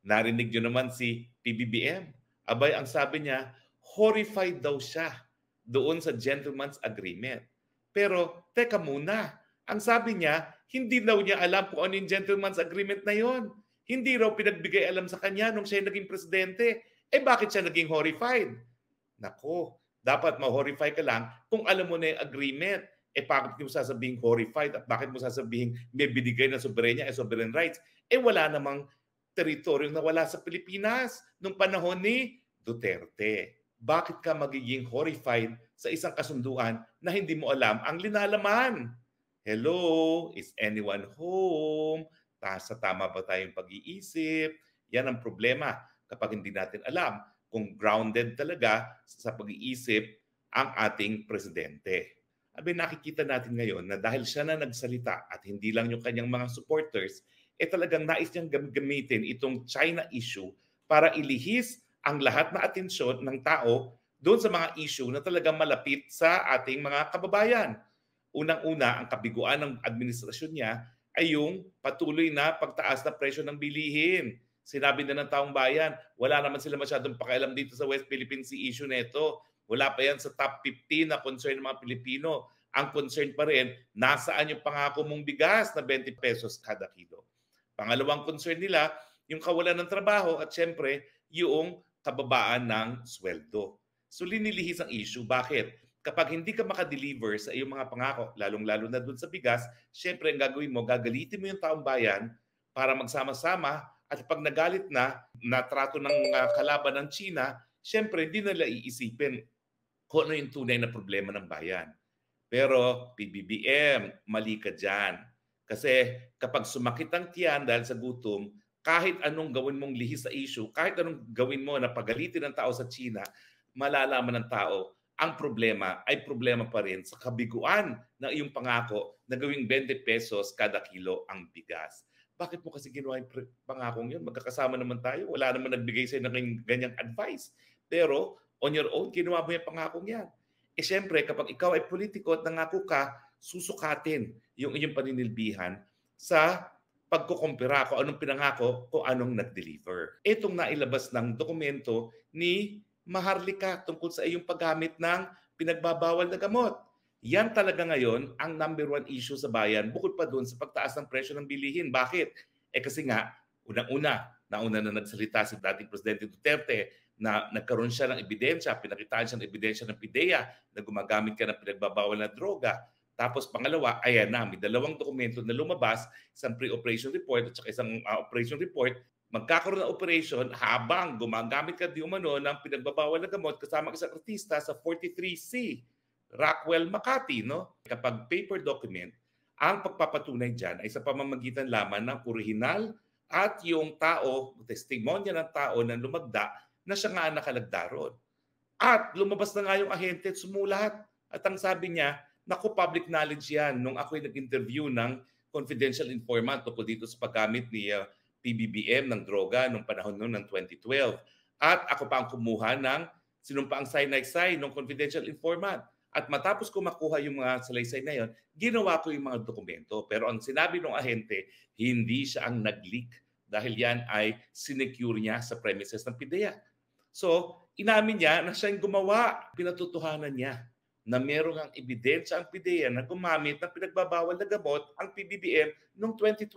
Narinig nyo naman si PBBM. Abay, ang sabi niya, horrified daw siya doon sa gentleman's agreement. Pero, teka muna, ang sabi niya, hindi daw niya alam kung ano yung gentleman's agreement na yon. Hindi raw pinagbigay alam sa kanya nung siya naging presidente. Eh bakit siya naging horrified? Nako, dapat ma-horrify ka lang kung alam mo na yung agreement. Eh bakit mo sasabihin horrified at bakit mo sasabihin may binigay na soberenya at eh, sovereign rights? Eh wala namang teritoryong nawala sa Pilipinas nung panahon ni Duterte. Bakit ka magiging horrified sa isang kasunduan na hindi mo alam ang linalaman? Hello, is anyone home? Sa tama ba tayong pag-iisip? Yan ang problema kapag hindi natin alam kung grounded talaga sa pag-iisip ang ating presidente. Abi nakikita natin ngayon na dahil siya na nagsalita at hindi lang yung kanyang mga supporters, eh talagang nais niyang gamitin itong China issue para ilihis ang lahat na atensyon ng tao doon sa mga issue na talagang malapit sa ating mga kababayan. Unang-una, ang kabiguan ng administrasyon niya ay yung patuloy na pagtaas na presyo ng bilihin. Sinabi na ng taong bayan, wala naman sila masyadong pakialam dito sa West Philippine Sea issue nito. Wala pa yan sa top 15 na concern ng mga Pilipino. Ang concern pa rin, nasaan yung pangako mong bigas na 20 pesos kada kilo? Pangalawang concern nila, yung kawalan ng trabaho at siyempre, yung kababaan ng sweldo. So linilihis ang issue. Bakit? Kapag hindi ka makadeliver sa iyong mga pangako, lalong-lalo na doon sa bigas, siyempre ang gagawin mo, gagalitin mo yung taong bayan para magsama-sama at pag nagalit na, natrato ng uh, kalaban ng China, siyempre hindi nila iisipin kung ano yung tunay na problema ng bayan. Pero PBBM, mali ka dyan. Kasi kapag sumakit ang tiyan dahil sa gutom, kahit anong gawin mong lihi sa issue, kahit anong gawin mo na pagalitin ng tao sa China, malalaman ng tao ang problema ay problema pa rin sa kabiguan ng iyong pangako na gawing 20 pesos kada kilo ang bigas. Bakit mo kasi ginawa yung pangakong yun? Magkakasama naman tayo. Wala naman nagbigay sa'yo ng ganyang advice. Pero on your own, ginawa mo yung pangakong yan. E syempre, kapag ikaw ay politiko at nangako ka, susukatin yung iyong paninilbihan sa pagkukumpira ko anong pinangako, kung anong nag-deliver. Itong nailabas ng dokumento ni Maharlika tungkol sa iyong paggamit ng pinagbabawal na gamot. Yan talaga ngayon ang number one issue sa bayan bukod pa doon sa pagtaas ng presyo ng bilihin. Bakit? Eh kasi nga, unang-una, nauna na nagsalita si dating Presidente Duterte na nagkaroon siya ng ebidensya, pinakitaan siya ng ebidensya ng PIDEA na gumagamit ka ng pinagbabawal na droga tapos pangalawa, ayan na, may dalawang dokumento na lumabas, isang pre-operation report at saka isang uh, operation report. Magkakaroon ng operation habang gumagamit ka di umano ng pinagbabawal na gamot kasama isang artista sa 43C, Rockwell, Makati. No? Kapag paper document, ang pagpapatunay dyan ay sa pamamagitan lamang ng orihinal at yung tao, testimonya ng tao na lumagda na siya nga nakalagda roon. At lumabas na nga yung ahente at sumulahat. At ang sabi niya, Naku, public knowledge yan. Nung ako'y nag-interview ng confidential informant tungkol dito sa paggamit ni uh, ah, PBBM ng droga nung panahon noon ng 2012. At ako pa ang kumuha ng sinumpa ang sinay-say ng confidential informant. At matapos ko makuha yung mga salaysay na yon, ginawa ko yung mga dokumento. Pero ang sinabi ng ahente, hindi siya ang nag-leak dahil yan ay sinecure niya sa premises ng PIDEA. So, inamin niya na siya yung gumawa, pinatutuhanan niya na merong ang ebidensya ang PDEA na gumamit ng pinagbabawal na gamot ang PBBM noong 2012.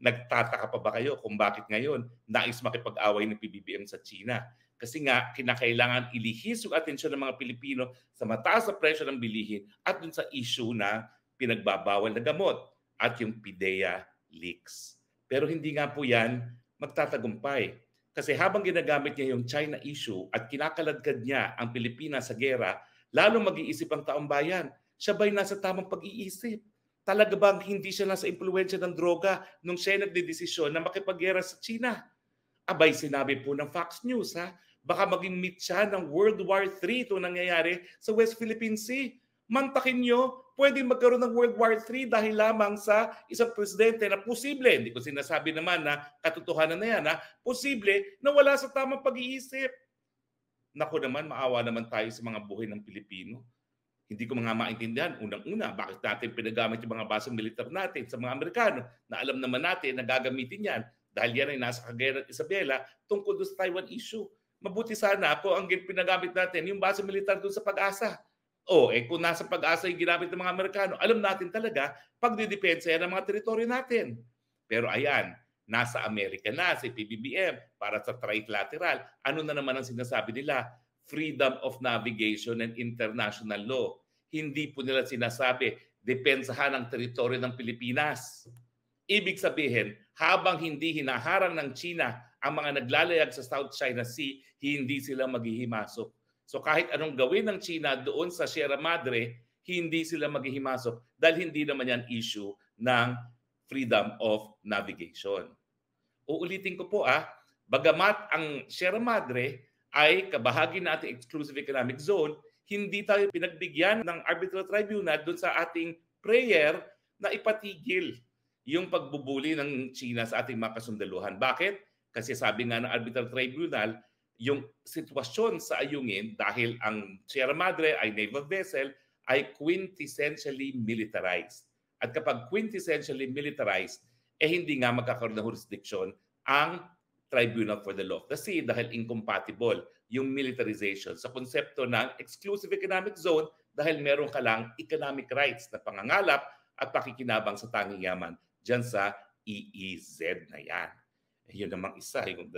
Nagtataka pa ba kayo kung bakit ngayon nais makipag-away ng PBBM sa China? Kasi nga, kinakailangan ilihis yung atensyon ng mga Pilipino sa mataas na presyo ng bilihin at dun sa issue na pinagbabawal na gamot at yung PDEA leaks. Pero hindi nga po yan magtatagumpay. Kasi habang ginagamit niya yung China issue at kinakaladkad niya ang Pilipinas sa gera, lalo mag-iisip ang taong bayan. Siya ba'y nasa tamang pag-iisip? Talaga bang hindi siya nasa impluensya ng droga nung siya nagdedesisyon na makipaggera sa China? Abay, sinabi po ng Fox News ha, baka maging meet siya ng World War III ito nangyayari sa West Philippine Sea. Mantakin nyo, pwede magkaroon ng World War III dahil lamang sa isang presidente na posible, hindi ko sinasabi naman na katotohanan na yan, ha? posible na wala sa tamang pag-iisip. Nako naman, maawa naman tayo sa mga buhay ng Pilipino. Hindi ko mga maintindihan. Unang-una, bakit natin pinagamit yung mga basang militar natin sa mga Amerikano na alam naman natin na gagamitin yan dahil yan ay nasa Cagayan at Isabela tungkol doon sa Taiwan issue. Mabuti sana po ang pinagamit natin yung base militar doon sa pag-asa. O, eh kung nasa pag-asa yung ginamit ng mga Amerikano, alam natin talaga, pagdidepensa yan ang mga teritoryo natin. Pero ayan, nasa Amerika na, sa PBBM, para sa trilateral. Ano na naman ang sinasabi nila? Freedom of navigation and international law. Hindi po nila sinasabi, depensahan ang teritoryo ng Pilipinas. Ibig sabihin, habang hindi hinaharang ng China ang mga naglalayag sa South China Sea, hindi sila maghihimasok. So kahit anong gawin ng China doon sa Sierra Madre, hindi sila maghihimasok dahil hindi naman yan issue ng freedom of navigation. Uulitin ko po ah, bagamat ang Sierra Madre ay kabahagi na ating exclusive economic zone, hindi tayo pinagbigyan ng arbitral tribunal doon sa ating prayer na ipatigil yung pagbubuli ng China sa ating mga kasundaluhan. Bakit? Kasi sabi nga ng arbitral tribunal, yung sitwasyon sa ayungin dahil ang Sierra Madre ay naval vessel ay quintessentially militarized. At kapag quintessentially militarized, eh hindi nga magkakaroon ng jurisdiction ang Tribunal for the Law of the Sea dahil incompatible yung militarization sa konsepto ng exclusive economic zone dahil meron ka lang economic rights na pangangalap at pakikinabang sa tanging yaman dyan sa EEZ na yan. Eh, yun namang isa, yung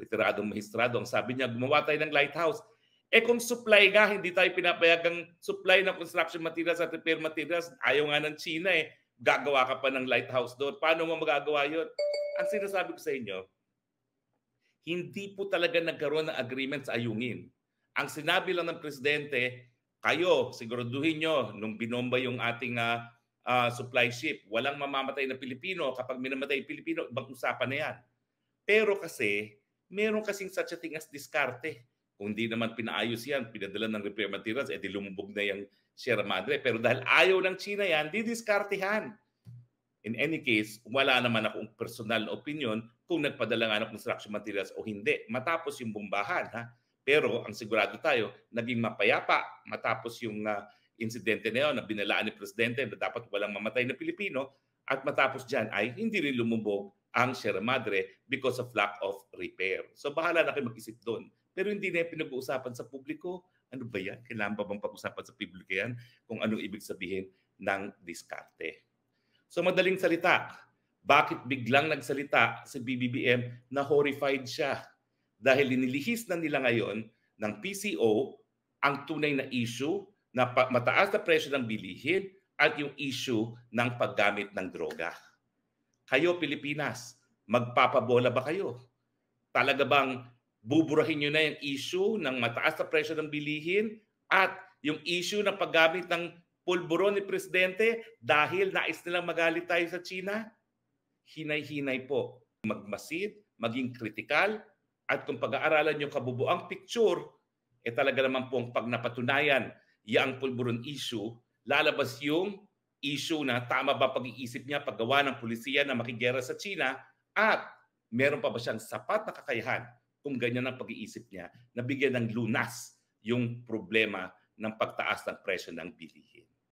retiradong mahistrado. Ang sabi niya, gumawa tayo ng lighthouse. Eh kung supply nga, hindi tayo pinapayagang supply ng construction materials at repair materials. Ayaw nga ng China eh gagawa ka pa ng lighthouse doon. Paano mo magagawa yun? Ang sinasabi ko sa inyo, hindi po talaga nagkaroon ng agreement sa ayungin. Ang sinabi lang ng presidente, kayo, siguraduhin nyo nung binomba yung ating uh, uh, supply ship, walang mamamatay na Pilipino. Kapag minamatay Pilipino, bag-usapan na yan. Pero kasi, meron kasing such a thing as diskarte kung hindi naman pinaayos yan, pinadala ng repair materials, edi eh, lumubog na yung Sierra Madre. Pero dahil ayaw ng China yan, di diskartihan. In any case, wala naman akong personal na opinion kung nagpadala nga ng construction materials o hindi. Matapos yung bombahan, ha? Pero ang sigurado tayo, naging mapayapa matapos yung uh, insidente na yun na binalaan ni Presidente na dapat walang mamatay na Pilipino at matapos dyan ay hindi rin lumubog ang Sierra Madre because of lack of repair. So bahala na kayo mag-isip doon pero hindi na pinag-uusapan sa publiko. Ano ba yan? Kailangan ba bang pag-usapan sa publiko yan kung anong ibig sabihin ng diskarte? So madaling salita, bakit biglang nagsalita si BBBM na horrified siya? Dahil inilihis na nila ngayon ng PCO ang tunay na issue na mataas na presyo ng bilihin at yung issue ng paggamit ng droga. Kayo Pilipinas, magpapabola ba kayo? Talaga bang buburahin nyo na yung issue ng mataas na presyo ng bilihin at yung issue ng paggamit ng pulburo ni Presidente dahil nais nilang magalit tayo sa China? Hinay-hinay po. Magmasid, maging kritikal, at kung pag-aaralan yung kabubuang picture, eh talaga naman po ang pag napatunayan yang pulburon issue, lalabas yung issue na tama ba pag-iisip niya paggawa ng pulisya na makigera sa China at meron pa ba siyang sapat na kakayahan kung ganyan ang pag-iisip niya, nabigyan ng lunas yung problema ng pagtaas ng presyo ng bilihin.